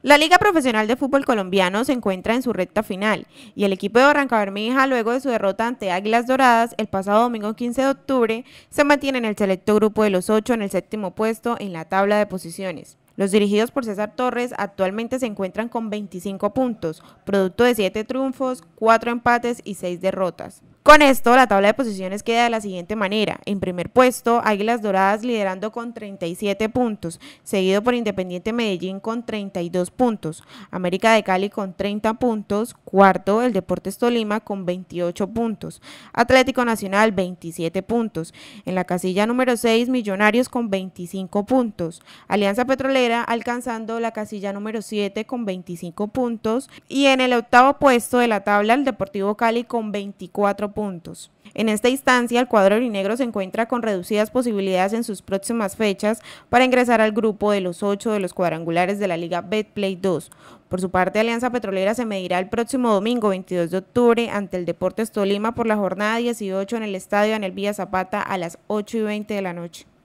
La Liga Profesional de Fútbol Colombiano se encuentra en su recta final y el equipo de Barranca Bermeja, luego de su derrota ante Águilas Doradas el pasado domingo 15 de octubre, se mantiene en el selecto grupo de los ocho en el séptimo puesto en la tabla de posiciones. Los dirigidos por César Torres actualmente se encuentran con 25 puntos, producto de 7 triunfos, 4 empates y 6 derrotas. Con esto, la tabla de posiciones queda de la siguiente manera. En primer puesto, Águilas Doradas liderando con 37 puntos, seguido por Independiente Medellín con 32 puntos, América de Cali con 30 puntos, cuarto el Deportes Tolima con 28 puntos, Atlético Nacional 27 puntos, en la casilla número 6 Millonarios con 25 puntos, Alianza Petrolera alcanzando la casilla número 7 con 25 puntos y en el octavo puesto de la tabla el Deportivo Cali con 24 puntos puntos. En esta instancia, el cuadro negro se encuentra con reducidas posibilidades en sus próximas fechas para ingresar al grupo de los ocho de los cuadrangulares de la Liga Betplay 2. Por su parte, Alianza Petrolera se medirá el próximo domingo 22 de octubre ante el Deportes Tolima por la jornada 18 en el Estadio Anel Villa Zapata a las 8 y 20 de la noche.